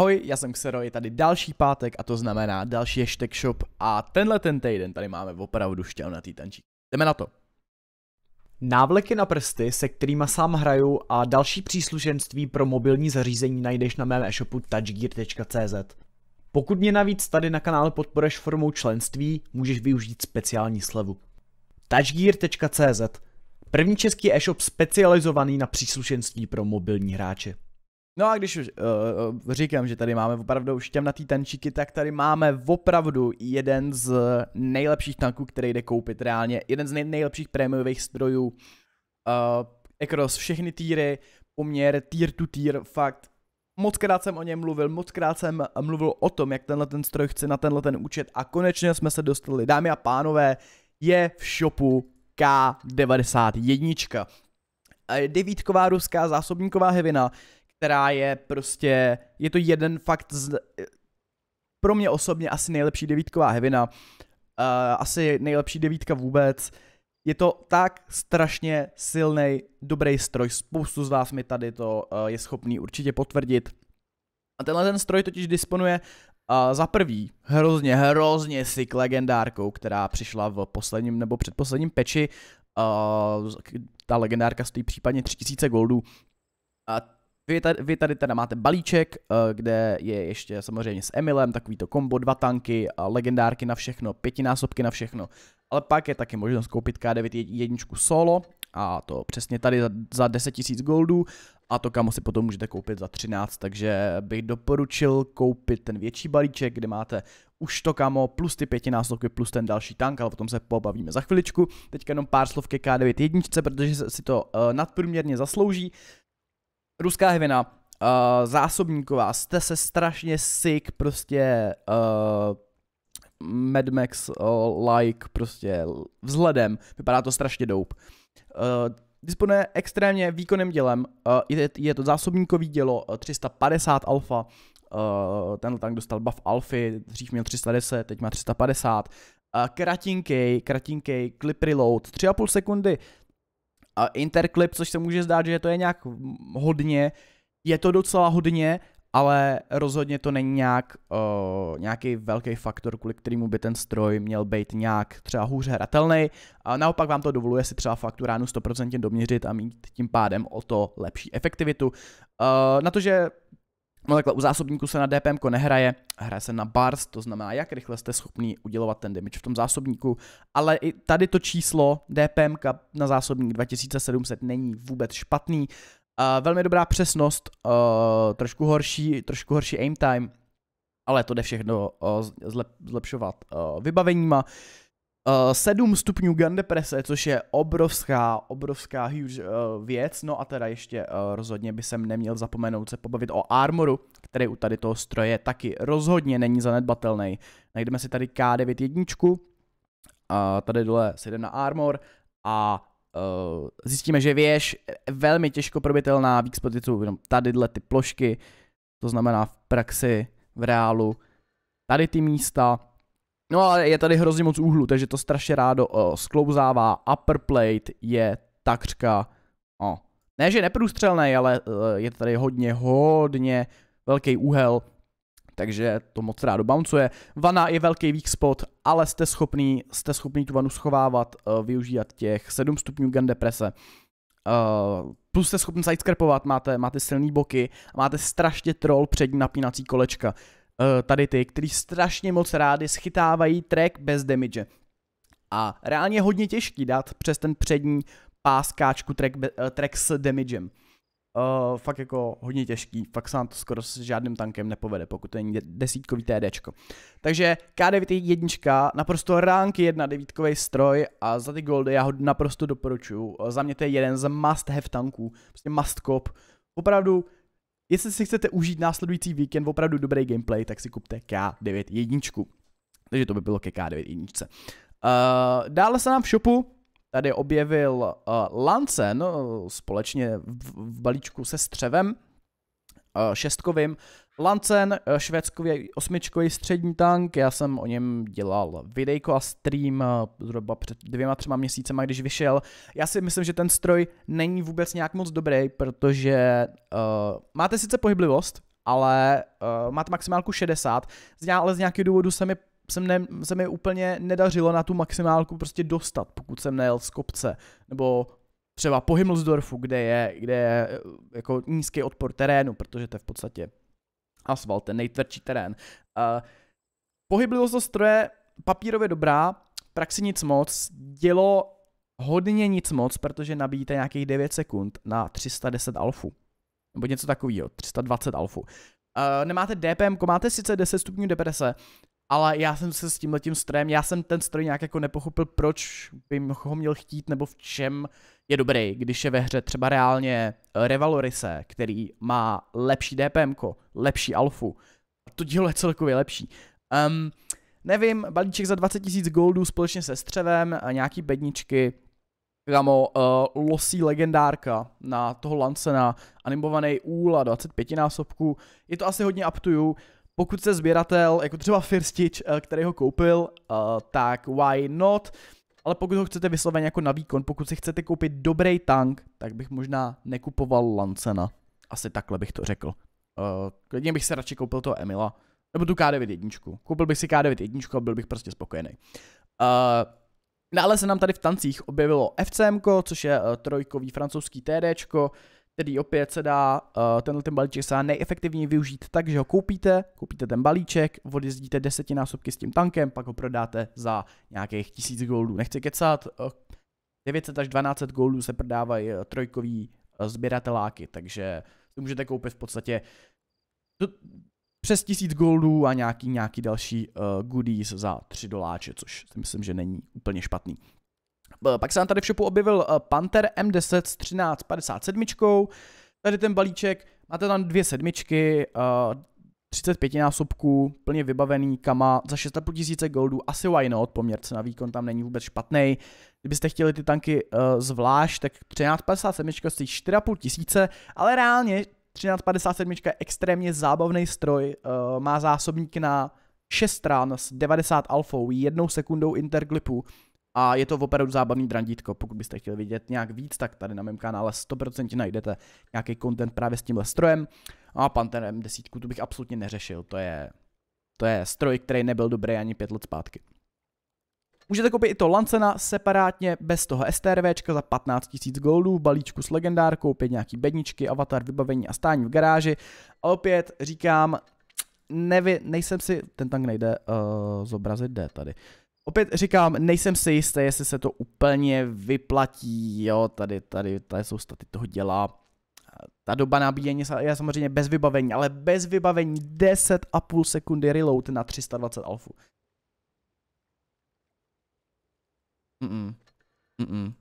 Ahoj, já jsem Xero, je tady další pátek a to znamená další hashtag shop a tenhle ten týden tady máme opravdu šťavnatý tančík. Jdeme na to. Návleky na prsty, se kterými sám hraju a další příslušenství pro mobilní zařízení najdeš na mém e-shopu touchgear.cz. Pokud mě navíc tady na kanále podporeš formou členství, můžeš využít speciální slevu. touchgear.cz První český e-shop specializovaný na příslušenství pro mobilní hráče. No a když už uh, říkám, že tady máme opravdu šťavnatý tančíky, tak tady máme opravdu jeden z nejlepších tanků, který jde koupit reálně. Jeden z nej- nejlepších prémiových strojů uh, eh, across všechny týry, poměr tier to tier, fakt moc krát jsem o něm mluvil, moc krát jsem mluvil o tom, jak tenhle ten stroj chce na tenhle ten účet a konečně jsme se dostali, dámy a pánové, je v shopu K91. Devítková ruská zásobníková hevina, která je prostě, je to jeden fakt z, pro mě osobně asi nejlepší devítková hevina, uh, asi nejlepší devítka vůbec. Je to tak strašně silný, dobrý stroj, spoustu z vás mi tady to uh, je schopný určitě potvrdit. A tenhle ten stroj totiž disponuje uh, za prvý hrozně, hrozně sick legendárkou, která přišla v posledním nebo předposledním peči. Uh, ta legendárka stojí případně 3000 goldů. A vy tady, vy tady teda máte balíček, eh, kde je ještě samozřejmě s Emilem, takový to kombo, dva tanky, legendárky na všechno, pětinásobky na všechno. Ale pak je taky možnost koupit K9 jedničku solo, a to přesně tady za, za 10 000 goldů a to kamo si potom můžete koupit za 13, takže bych doporučil koupit ten větší balíček, kde máte už to kamo, plus ty pětinásobky, plus ten další tank, ale o tom se pobavíme za chviličku. Teďka jenom pár slov ke K9 jedničce, protože si to uh, nadprůměrně zaslouží ruská hvina, uh, eh, zásobníková, jste se strašně sick, prostě uh, Mad Max-like eh, prostě vzhledem, vypadá to strašně dope. Uh, disponuje extrémně výkonným dělem, uh, je, je to zásobníkový dělo 350 alfa, uh, tenhle tank dostal buff alfy, dřív měl 310, teď má 350, uh, kratinky, kratinky, clip reload, 3,5 sekundy interklip, což se může zdát, že to je nějak hodně, je to docela hodně, ale rozhodně to není nějak, uh, nějaký velký faktor, kvůli kterému by ten stroj měl být nějak třeba hůř hratelný. A naopak vám to dovoluje si třeba faktu ránu 100% doměřit a mít tím pádem o to lepší efektivitu. Uh, na to, že No takhle, u zásobníku se na DPM nehraje, hraje se na bars, to znamená, jak rychle jste schopni udělovat ten damage v tom zásobníku, ale i tady to číslo DPM na zásobník 2700 není vůbec špatný, uh, velmi dobrá přesnost, uh, trošku horší, trošku horší aim time, ale to jde všechno uh, zlep, zlepšovat uh, vybaveníma. Uh, eh, 7 stupňů gun deprese, což je obrovská, obrovská huge uh, věc, no a teda ještě uh, rozhodně by jsem neměl zapomenout se pobavit o armoru, který u tady toho stroje taky rozhodně není zanedbatelný. Najdeme si tady K9 jedničku, uh, tady dole si jdeme na armor a uh, zjistíme, že věž velmi těžko probitelná, weak spoty jenom tady dle ty plošky, to znamená v praxi, v reálu, tady ty místa, No a je tady hrozně moc úhlu, takže to strašně rádo uh, sklouzává. Upper plate je takřka, o, no, uh, ne že neprůstřelný, ale uh, je tady hodně, hodně velký úhel, takže to moc rádo bouncuje. Vana je velký weak spot, ale jste schopný, jste schopný tu vanu schovávat, uh, využívat těch 7 stupňů gun deprese. Uh, plus jste schopný sidescrapovat, máte, máte silný boky, máte strašně troll přední napínací kolečka. Eh, tady ty, kteří strašně moc rádi schytávají track bez damage. A reálně je hodně těžký dát přes ten přední páskáčku track, be, eh, track s damagem. Uh, fakt jako hodně těžký, fakt se nám to skoro s žádným tankem nepovede, pokud to není desítkový TDčko. Takže K9 jednička, naprosto ránky jedna devítkový stroj a za ty goldy já ho naprosto doporučuju. Za mě to je jeden z must have tanků, prostě must cop. Opravdu Jestli si chcete užít následující víkend opravdu dobrý gameplay, tak si kupte K9 jedničku. Takže to by bylo ke K9 jedničce. Uh, dále se nám v shopu tady objevil uh, Lancen eh, společně v, v balíčku se střevem uh, šestkovým Lancen, eh, švédskový osmičkový střední tank, já jsem o něm dělal videjko a stream eh, zhruba před dvěma, třema měsícema, když vyšel. Já si myslím, že ten stroj není vůbec nějak moc dobrý, protože uh, máte sice pohyblivost, ale uh, máte maximálku 60, ale z nějakého důvodu se mi se, ne, se mi úplně nedařilo na tu maximálku prostě dostat, pokud jsem nejel z kopce, nebo třeba po Himmelsdorfu, kde je, kde je jako nízký odpor terénu, protože to je v podstatě asfalt, ten nejtvrdší terén. Uh, pohyblivost do stroje papírově dobrá, v praxi nic moc, dělo hodně nic moc, protože nabíjíte nějakých 9 sekund na 310 alfu. Nebo něco takového, 320 alfu. Uh, eh, nemáte DPM, máte sice 10 stupňů deprese, ale já jsem se s tím letím strojem, já jsem ten stroj nějak jako nepochopil, proč by ho měl chtít, nebo v čem je dobrý, když je ve hře třeba reálně eh, Revalorise, který má lepší DPM, lepší alfu. To dílo je celkově lepší. Um, nevím, balíček za 20 000 goldů společně se střevem, nějaký bedničky, Kamo, uh, eh, losí legendárka na toho Lancena, animovaný úla 25 násobku. Je to asi hodně up to you. Pokud se sběratel, jako třeba Firstič, eh, který ho koupil, eh, tak why not? Ale pokud ho chcete vysloveně jako na výkon, pokud si chcete koupit dobrý tank, tak bych možná nekupoval Lancena. Asi takhle bych to řekl. Eh, klidně bych se radši koupil toho Emila. Nebo tu K9 jedničku. Koupil bych si K9 jedničku a byl bych prostě spokojený. Uh, Dále se nám tady v tancích objevilo FCM, což je trojkový francouzský TDčko. Tedy opět se dá, uh, tenhle ten balíček se dá nejefektivněji využít tak, že ho koupíte, koupíte ten balíček, odjezdíte desetinásobky s tím tankem, pak ho prodáte za nějakých tisíc goldů. Nechci kecat, uh, eh, 900 až 1200 goldů se prodávají eh, trojkový uh, sběrateláky, takže si můžete koupit v podstatě do, přes tisíc goldů a nějaký, nějaký další uh, goodies za 3 doláče, což si myslím, že není úplně špatný. Eh, pak se nám tady v shopu objevil eh, Panther M10 s 1357. Tady ten balíček, máte tam dvě sedmičky, 35 eh, násobků, plně vybavený kama za 6,5 tisíce goldů, asi why not, poměr na výkon tam není vůbec špatný. Kdybyste chtěli ty tanky uh, zvlášť, tak 1357 stojí 4,5 tisíce, ale reálně 1357 je extrémně zábavný stroj, uh, má zásobník na 6 stran s 90 alfou, jednou sekundou interglipu, a je to opravdu zábavný drandítko. Pokud byste chtěli vidět nějak víc, tak tady na mém kanále 100% najdete nějaký content právě s tímhle strojem. A Pantherem 10 tu bych absolutně neřešil, to je, to je stroj, který nebyl dobrý ani pět let zpátky. Můžete koupit i to Lancena separátně, bez toho STRVčka za 15 000 goldů, balíčku s legendárkou, opět nějaký bedničky, avatar, vybavení a stání v garáži. A opět říkám, nevy, nejsem si, ten tank nejde uh, zobrazit, jde tady. Opět říkám, nejsem si jistý, jestli se to úplně vyplatí, jo, tady, tady, tady jsou staty toho dělá. Ta doba nabíjení je samozřejmě bez vybavení, ale bez vybavení 10,5 sekundy reload na 320 alfu. Mm-mm. Mm-mm.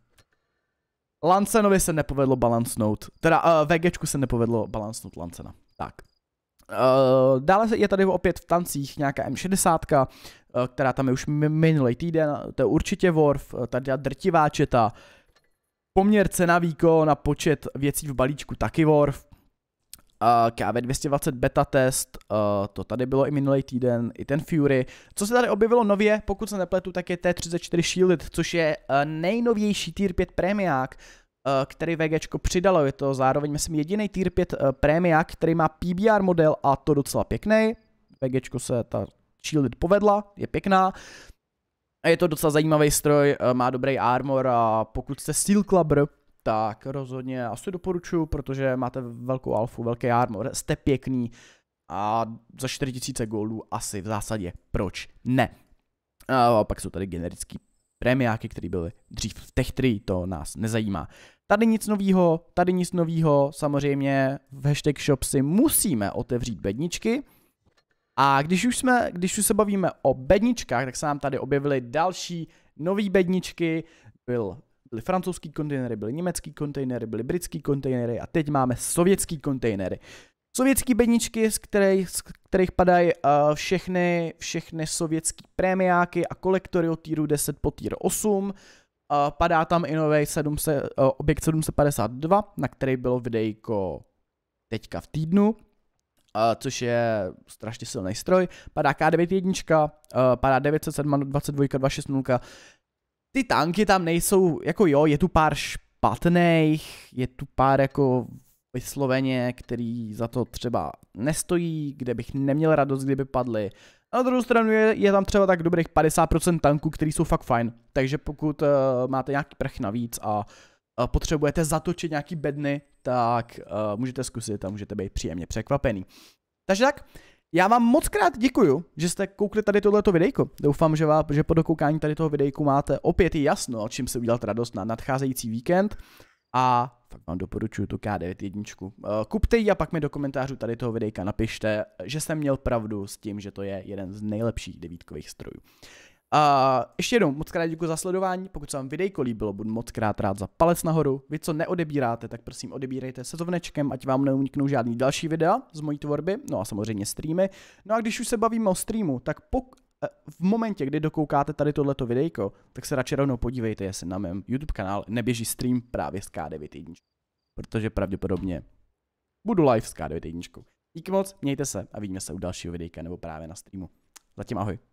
Lancenovi se nepovedlo balancnout, teda uh, eh, VGčku se nepovedlo balancnout Lancena. Tak. Uh, dále je tady opět v tancích nějaká M60, uh, eh, která tam je už minulý týden, to je určitě Worf, eh, tady drtivá četa, poměr cena výkon a počet věcí v balíčku taky Worf, uh, KV220 beta test, uh, to tady bylo i minulý týden, i ten Fury. Co se tady objevilo nově, pokud se nepletu, tak je T34 Shielded, což je uh, nejnovější Tier 5 premiák, Eh, který VG přidalo. Je to zároveň, myslím, jediný Tier 5 eh, Premia, který má PBR model a to docela pěkný. VG se ta Shielded povedla, je pěkná. A je to docela zajímavý stroj, eh, má dobrý armor a pokud jste Steel Clubber, tak rozhodně asi doporučuji, protože máte velkou alfu, velký armor, jste pěkný a za 4000 goldů asi v zásadě proč ne. A pak jsou tady generický prémiáky, které byly dřív v Tech 3, to nás nezajímá. Tady nic novýho, tady nic novýho, samozřejmě v hashtag shop si musíme otevřít bedničky, a když už, jsme, když už se bavíme o bedničkách, tak se nám tady objevily další nové bedničky. Byl, byly francouzský kontejnery, byly německý kontejnery, byly britský kontejnery a teď máme sovětský kontejnery. Sovětský bedničky, z kterých, z kterých padají uh, všechny, všechny sovětský prémiáky a kolektory od týru 10 po týr 8. Uh, eh, padá tam i nový uh, eh, objekt 752, na který bylo videjko teďka v týdnu. Uh, což je strašně silný stroj. Padá K9 jednička, uh, padá 907, 22, 260. Ty tanky tam nejsou, jako jo, je tu pár špatných, je tu pár jako vysloveně, který za to třeba nestojí, kde bych neměl radost, kdyby padly. A na druhou stranu je, je tam třeba tak dobrých 50% tanků, který jsou fakt fajn. Takže pokud uh, máte nějaký prch navíc a uh, potřebujete zatočit nějaký bedny, tak uh, můžete zkusit a můžete být příjemně překvapený. Takže tak, já vám moc krát děkuju, že jste koukli tady tohleto videjko. Doufám, že, vám, že po dokoukání tady toho videjku máte opět jasno, čím se udělat radost na nadcházející víkend. A fakt vám doporučuji tu K9 jedničku. Eh, kupte ji a pak mi do komentářů tady toho videjka napište, že jsem měl pravdu s tím, že to je jeden z nejlepších devítkových strojů. A ještě jednou moc krát děkuji za sledování, pokud se vám videjko líbilo, budu moc krát rád za palec nahoru. Vy co neodebíráte, tak prosím odebírejte se zovnečkem, ať vám neuniknou žádný další videa z mojí tvorby, no a samozřejmě streamy. No a když už se bavíme o streamu, tak pok Eh, v momentě, kdy dokoukáte tady tohleto videjko, tak se radši rovnou podívejte, jestli na mém YouTube kanál neběží stream právě s K9.1. Protože pravděpodobně budu live s K9.1. Díky moc, mějte se a vidíme se u dalšího videjka nebo právě na streamu. Zatím ahoj.